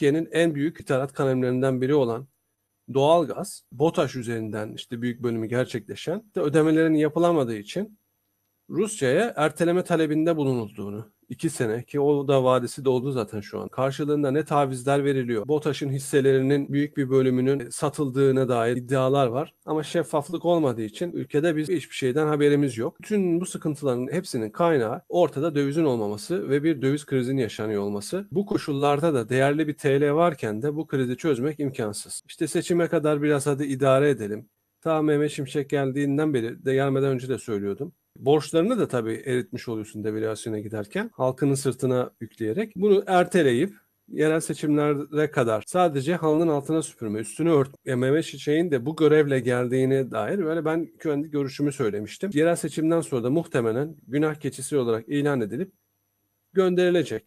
Türkiye'nin en büyük ithalat kalemlerinden biri olan doğalgaz, BOTAŞ üzerinden işte büyük bölümü gerçekleşen ödemelerin yapılamadığı için Rusya'ya erteleme talebinde bulunulduğunu 2 sene ki o da vadesi doldu zaten şu an. Karşılığında ne tavizler veriliyor? BOTAŞ'ın hisselerinin büyük bir bölümünün satıldığına dair iddialar var. Ama şeffaflık olmadığı için ülkede biz hiçbir şeyden haberimiz yok. Bütün bu sıkıntıların hepsinin kaynağı ortada dövizin olmaması ve bir döviz krizinin yaşanıyor olması. Bu koşullarda da değerli bir TL varken de bu krizi çözmek imkansız. İşte seçime kadar biraz hadi idare edelim. Ta Mehmet Şimşek geldiğinden beri de gelmeden önce de söylüyordum. Borçlarını da tabii eritmiş oluyorsun devalüasyona giderken. Halkının sırtına yükleyerek. Bunu erteleyip yerel seçimlere kadar sadece halının altına süpürme, üstünü ört. Mehmet Çiçek'in de bu görevle geldiğine dair böyle ben kendi görüşümü söylemiştim. Yerel seçimden sonra da muhtemelen günah keçisi olarak ilan edilip gönderilecek.